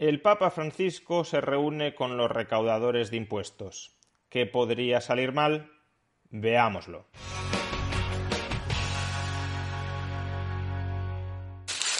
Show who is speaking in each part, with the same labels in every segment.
Speaker 1: El Papa Francisco se reúne con los recaudadores de impuestos. ¿Qué podría salir mal? Veámoslo.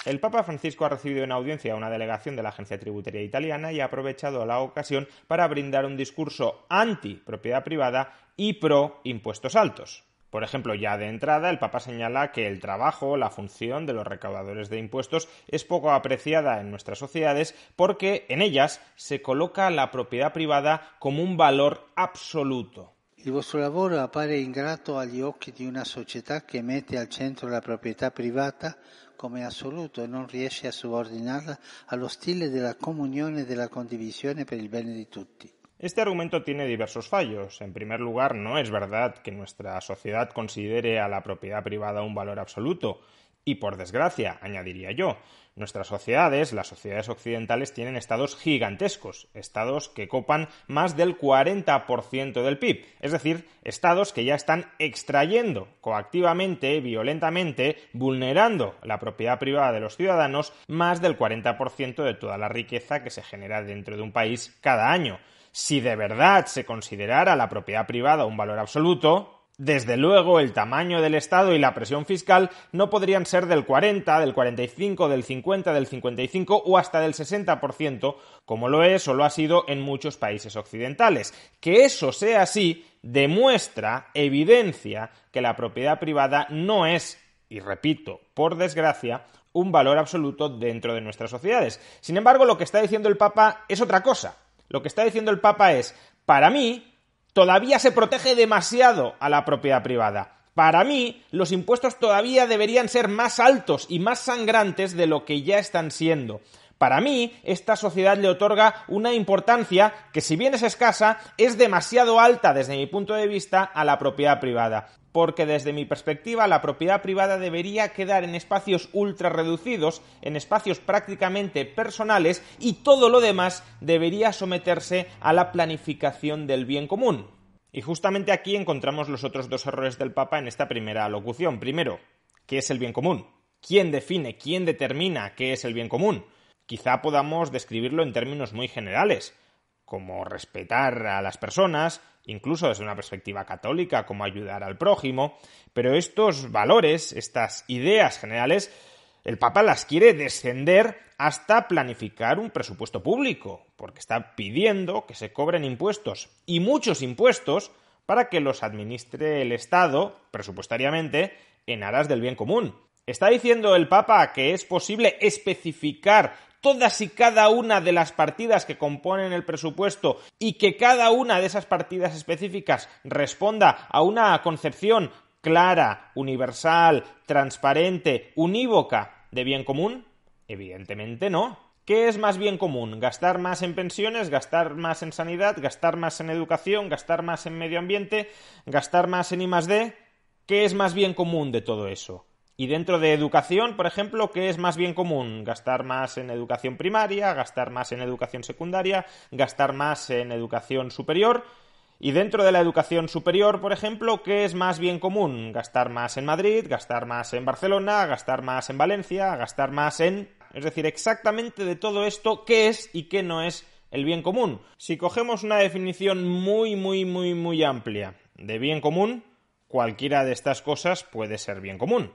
Speaker 1: El Papa Francisco ha recibido en audiencia a una delegación de la Agencia Tributaria Italiana y ha aprovechado la ocasión para brindar un discurso anti propiedad privada y pro impuestos altos. Por ejemplo, ya de entrada, el Papa señala que el trabajo, la función de los recaudadores de impuestos es poco apreciada en nuestras sociedades porque en ellas se coloca la propiedad privada como un valor absoluto. El vuestro lavoro appare ingrato agli occhi de una sociedad que mete al centro la propiedad privada como absoluto y no riesce a subordinarla de la comunión y de la condivisión per el bien de todos. Este argumento tiene diversos fallos. En primer lugar, no es verdad que nuestra sociedad considere a la propiedad privada un valor absoluto. Y por desgracia, añadiría yo, nuestras sociedades, las sociedades occidentales, tienen estados gigantescos, estados que copan más del 40% del PIB, es decir, estados que ya están extrayendo coactivamente, violentamente, vulnerando la propiedad privada de los ciudadanos, más del 40% de toda la riqueza que se genera dentro de un país cada año. Si de verdad se considerara la propiedad privada un valor absoluto, desde luego el tamaño del Estado y la presión fiscal no podrían ser del 40, del 45, del 50, del 55 o hasta del 60%, como lo es o lo ha sido en muchos países occidentales. Que eso sea así demuestra, evidencia, que la propiedad privada no es, y repito, por desgracia, un valor absoluto dentro de nuestras sociedades. Sin embargo, lo que está diciendo el Papa es otra cosa lo que está diciendo el Papa es, para mí, todavía se protege demasiado a la propiedad privada. Para mí, los impuestos todavía deberían ser más altos y más sangrantes de lo que ya están siendo. Para mí, esta sociedad le otorga una importancia que, si bien es escasa, es demasiado alta desde mi punto de vista a la propiedad privada porque desde mi perspectiva la propiedad privada debería quedar en espacios ultra reducidos, en espacios prácticamente personales y todo lo demás debería someterse a la planificación del bien común. Y justamente aquí encontramos los otros dos errores del Papa en esta primera locución. Primero, ¿qué es el bien común? ¿Quién define, quién determina qué es el bien común? Quizá podamos describirlo en términos muy generales, como respetar a las personas, incluso desde una perspectiva católica, como ayudar al prójimo, pero estos valores, estas ideas generales, el Papa las quiere descender hasta planificar un presupuesto público, porque está pidiendo que se cobren impuestos y muchos impuestos para que los administre el Estado, presupuestariamente, en aras del bien común. ¿Está diciendo el Papa que es posible especificar todas y cada una de las partidas que componen el presupuesto y que cada una de esas partidas específicas responda a una concepción clara, universal, transparente, unívoca de bien común? Evidentemente no. ¿Qué es más bien común? ¿Gastar más en pensiones? ¿Gastar más en sanidad? ¿Gastar más en educación? ¿Gastar más en medio ambiente? ¿Gastar más en I+D? ¿Qué es más bien común de todo eso? Y dentro de educación, por ejemplo, ¿qué es más bien común? Gastar más en educación primaria, gastar más en educación secundaria, gastar más en educación superior. Y dentro de la educación superior, por ejemplo, ¿qué es más bien común? Gastar más en Madrid, gastar más en Barcelona, gastar más en Valencia, gastar más en... Es decir, exactamente de todo esto, ¿qué es y qué no es el bien común? Si cogemos una definición muy, muy, muy, muy amplia de bien común, cualquiera de estas cosas puede ser bien común.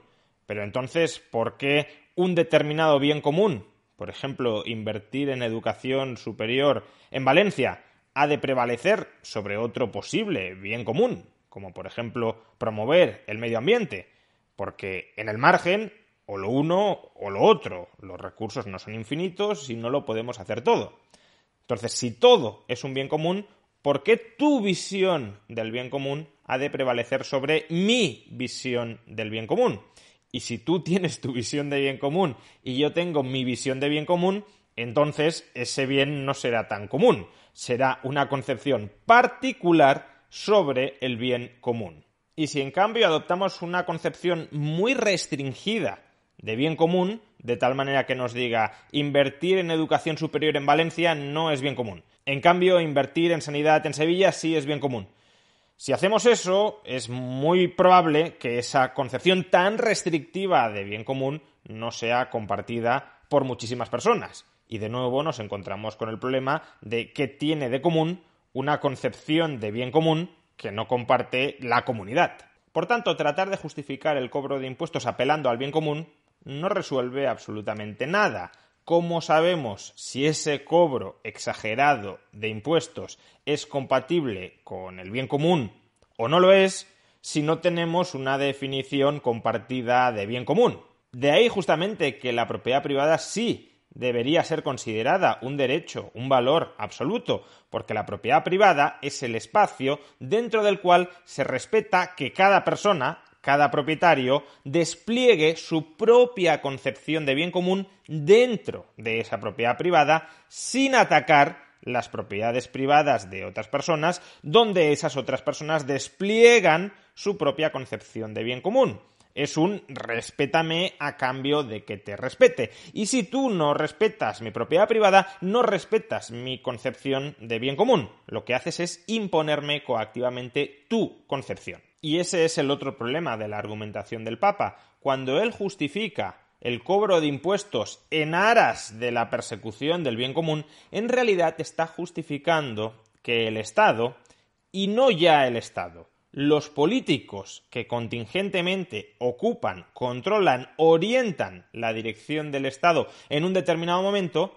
Speaker 1: Pero entonces, ¿por qué un determinado bien común, por ejemplo, invertir en educación superior en Valencia, ha de prevalecer sobre otro posible bien común, como por ejemplo promover el medio ambiente? Porque en el margen, o lo uno o lo otro, los recursos no son infinitos y no lo podemos hacer todo. Entonces, si todo es un bien común, ¿por qué tu visión del bien común ha de prevalecer sobre mi visión del bien común? Y si tú tienes tu visión de bien común y yo tengo mi visión de bien común, entonces ese bien no será tan común, será una concepción particular sobre el bien común. Y si en cambio adoptamos una concepción muy restringida de bien común, de tal manera que nos diga invertir en educación superior en Valencia no es bien común. En cambio, invertir en sanidad en Sevilla sí es bien común. Si hacemos eso, es muy probable que esa concepción tan restrictiva de bien común no sea compartida por muchísimas personas. Y de nuevo nos encontramos con el problema de qué tiene de común una concepción de bien común que no comparte la comunidad. Por tanto, tratar de justificar el cobro de impuestos apelando al bien común no resuelve absolutamente nada. ¿Cómo sabemos si ese cobro exagerado de impuestos es compatible con el bien común o no lo es si no tenemos una definición compartida de bien común? De ahí justamente que la propiedad privada sí debería ser considerada un derecho, un valor absoluto, porque la propiedad privada es el espacio dentro del cual se respeta que cada persona, cada propietario despliegue su propia concepción de bien común dentro de esa propiedad privada sin atacar las propiedades privadas de otras personas, donde esas otras personas despliegan su propia concepción de bien común. Es un respétame a cambio de que te respete. Y si tú no respetas mi propiedad privada, no respetas mi concepción de bien común. Lo que haces es imponerme coactivamente tu concepción. Y ese es el otro problema de la argumentación del Papa. Cuando él justifica el cobro de impuestos en aras de la persecución del bien común, en realidad está justificando que el Estado, y no ya el Estado, los políticos que contingentemente ocupan, controlan, orientan la dirección del Estado en un determinado momento,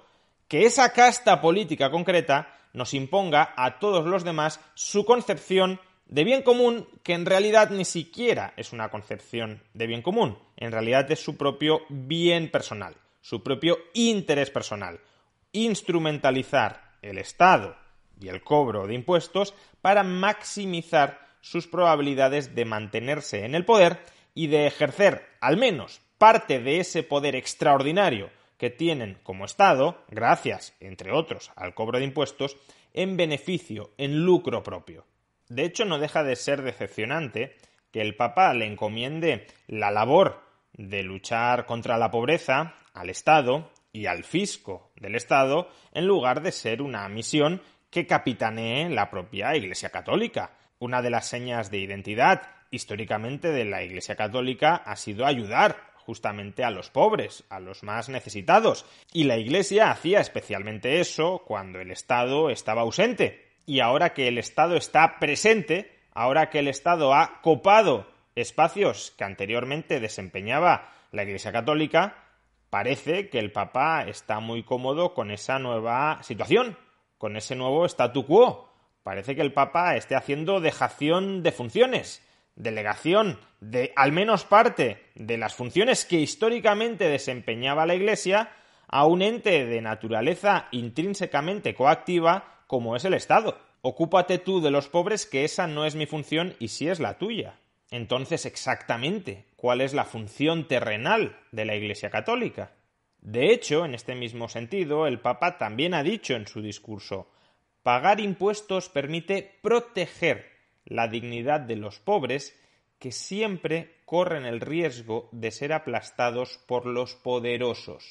Speaker 1: que esa casta política concreta nos imponga a todos los demás su concepción de bien común que en realidad ni siquiera es una concepción de bien común, en realidad es su propio bien personal, su propio interés personal, instrumentalizar el Estado y el cobro de impuestos para maximizar sus probabilidades de mantenerse en el poder y de ejercer al menos parte de ese poder extraordinario que tienen como Estado, gracias, entre otros, al cobro de impuestos, en beneficio, en lucro propio. De hecho, no deja de ser decepcionante que el Papa le encomiende la labor de luchar contra la pobreza al Estado y al fisco del Estado, en lugar de ser una misión que capitanee la propia Iglesia Católica. Una de las señas de identidad históricamente de la Iglesia Católica ha sido ayudar justamente a los pobres, a los más necesitados, y la Iglesia hacía especialmente eso cuando el Estado estaba ausente, y ahora que el Estado está presente, ahora que el Estado ha copado espacios que anteriormente desempeñaba la Iglesia Católica, parece que el Papa está muy cómodo con esa nueva situación, con ese nuevo statu quo. Parece que el Papa esté haciendo dejación de funciones, delegación de al menos parte de las funciones que históricamente desempeñaba la Iglesia a un ente de naturaleza intrínsecamente coactiva como es el Estado. Ocúpate tú de los pobres, que esa no es mi función y sí es la tuya. Entonces, exactamente, ¿cuál es la función terrenal de la Iglesia Católica? De hecho, en este mismo sentido, el Papa también ha dicho en su discurso pagar impuestos permite proteger la dignidad de los pobres que siempre corren el riesgo de ser aplastados por los poderosos.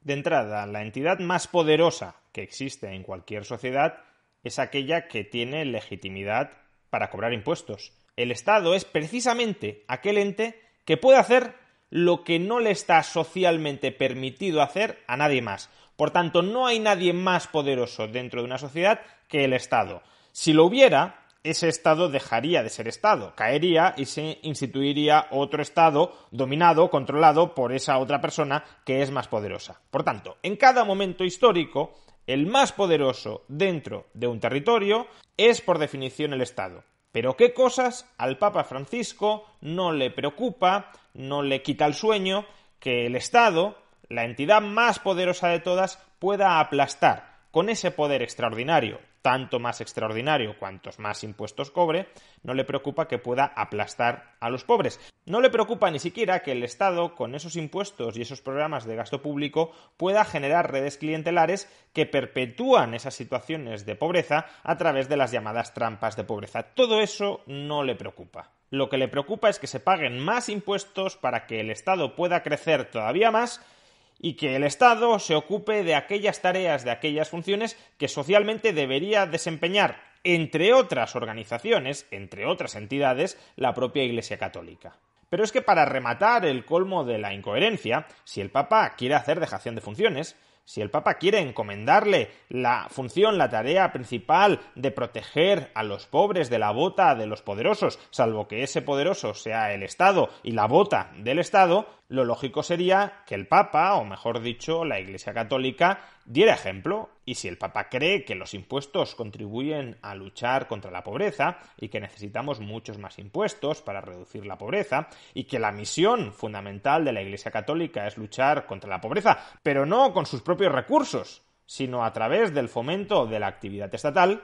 Speaker 1: De entrada, la entidad más poderosa que existe en cualquier sociedad es aquella que tiene legitimidad para cobrar impuestos. El Estado es precisamente aquel ente que puede hacer lo que no le está socialmente permitido hacer a nadie más. Por tanto, no hay nadie más poderoso dentro de una sociedad que el Estado. Si lo hubiera, ese Estado dejaría de ser Estado, caería y se instituiría otro Estado dominado, controlado por esa otra persona que es más poderosa. Por tanto, en cada momento histórico, el más poderoso dentro de un territorio es por definición el Estado. Pero qué cosas al Papa Francisco no le preocupa, no le quita el sueño que el Estado, la entidad más poderosa de todas, pueda aplastar con ese poder extraordinario tanto más extraordinario cuantos más impuestos cobre, no le preocupa que pueda aplastar a los pobres. No le preocupa ni siquiera que el Estado, con esos impuestos y esos programas de gasto público, pueda generar redes clientelares que perpetúan esas situaciones de pobreza a través de las llamadas trampas de pobreza. Todo eso no le preocupa. Lo que le preocupa es que se paguen más impuestos para que el Estado pueda crecer todavía más y que el Estado se ocupe de aquellas tareas, de aquellas funciones que socialmente debería desempeñar, entre otras organizaciones, entre otras entidades, la propia Iglesia Católica. Pero es que para rematar el colmo de la incoherencia, si el Papa quiere hacer dejación de funciones, si el Papa quiere encomendarle la función, la tarea principal de proteger a los pobres de la bota de los poderosos, salvo que ese poderoso sea el Estado y la bota del Estado, lo lógico sería que el Papa, o mejor dicho, la Iglesia Católica, diera ejemplo. Y si el Papa cree que los impuestos contribuyen a luchar contra la pobreza y que necesitamos muchos más impuestos para reducir la pobreza y que la misión fundamental de la Iglesia Católica es luchar contra la pobreza, pero no con sus propios recursos, sino a través del fomento de la actividad estatal,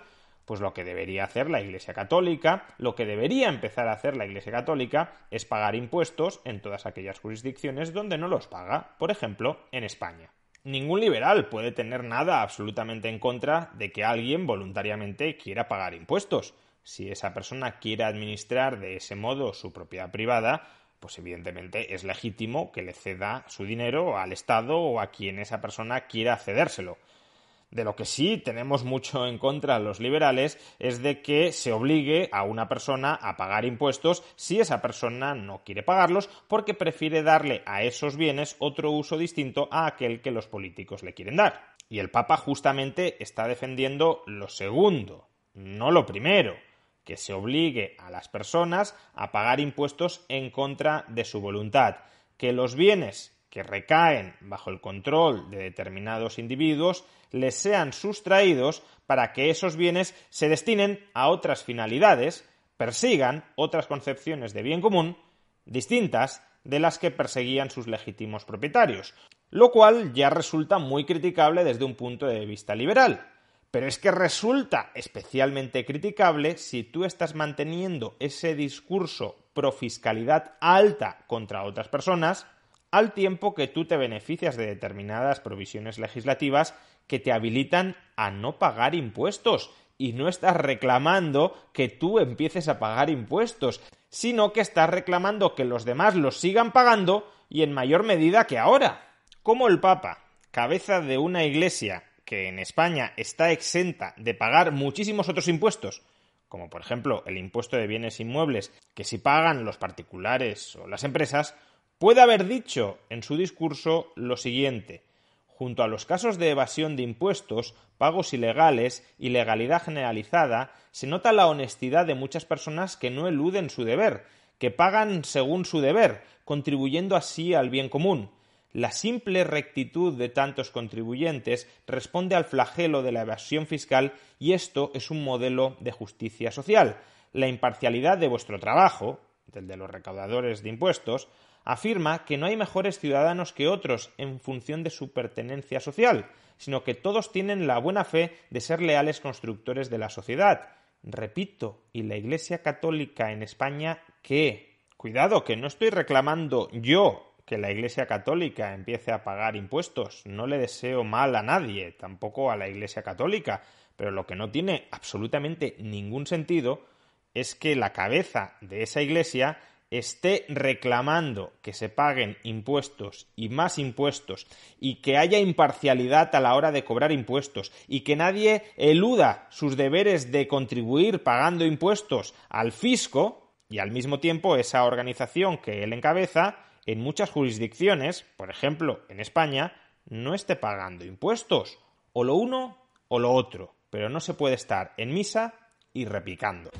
Speaker 1: pues lo que debería hacer la Iglesia Católica, lo que debería empezar a hacer la Iglesia Católica es pagar impuestos en todas aquellas jurisdicciones donde no los paga, por ejemplo, en España. Ningún liberal puede tener nada absolutamente en contra de que alguien voluntariamente quiera pagar impuestos. Si esa persona quiere administrar de ese modo su propiedad privada, pues evidentemente es legítimo que le ceda su dinero al Estado o a quien esa persona quiera cedérselo. De lo que sí tenemos mucho en contra los liberales es de que se obligue a una persona a pagar impuestos si esa persona no quiere pagarlos porque prefiere darle a esos bienes otro uso distinto a aquel que los políticos le quieren dar. Y el Papa justamente está defendiendo lo segundo, no lo primero que se obligue a las personas a pagar impuestos en contra de su voluntad, que los bienes que recaen bajo el control de determinados individuos les sean sustraídos para que esos bienes se destinen a otras finalidades, persigan otras concepciones de bien común distintas de las que perseguían sus legítimos propietarios, lo cual ya resulta muy criticable desde un punto de vista liberal. Pero es que resulta especialmente criticable si tú estás manteniendo ese discurso pro fiscalidad alta contra otras personas, al tiempo que tú te beneficias de determinadas provisiones legislativas que te habilitan a no pagar impuestos y no estás reclamando que tú empieces a pagar impuestos, sino que estás reclamando que los demás los sigan pagando y en mayor medida que ahora. Como el Papa, cabeza de una iglesia que en España está exenta de pagar muchísimos otros impuestos, como por ejemplo el impuesto de bienes inmuebles, que si pagan los particulares o las empresas, puede haber dicho en su discurso lo siguiente junto a los casos de evasión de impuestos, pagos ilegales, y ilegalidad generalizada, se nota la honestidad de muchas personas que no eluden su deber, que pagan según su deber, contribuyendo así al bien común. La simple rectitud de tantos contribuyentes responde al flagelo de la evasión fiscal y esto es un modelo de justicia social. La imparcialidad de vuestro trabajo, del de los recaudadores de impuestos, afirma que no hay mejores ciudadanos que otros en función de su pertenencia social, sino que todos tienen la buena fe de ser leales constructores de la sociedad. Repito, y la Iglesia Católica en España, ¿qué? Cuidado, que no estoy reclamando yo que la Iglesia Católica empiece a pagar impuestos. No le deseo mal a nadie, tampoco a la Iglesia Católica, pero lo que no tiene absolutamente ningún sentido es que la cabeza de esa Iglesia esté reclamando que se paguen impuestos y más impuestos y que haya imparcialidad a la hora de cobrar impuestos y que nadie eluda sus deberes de contribuir pagando impuestos al fisco y al mismo tiempo esa organización que él encabeza en muchas jurisdicciones, por ejemplo en España, no esté pagando impuestos o lo uno o lo otro, pero no se puede estar en misa y repicando.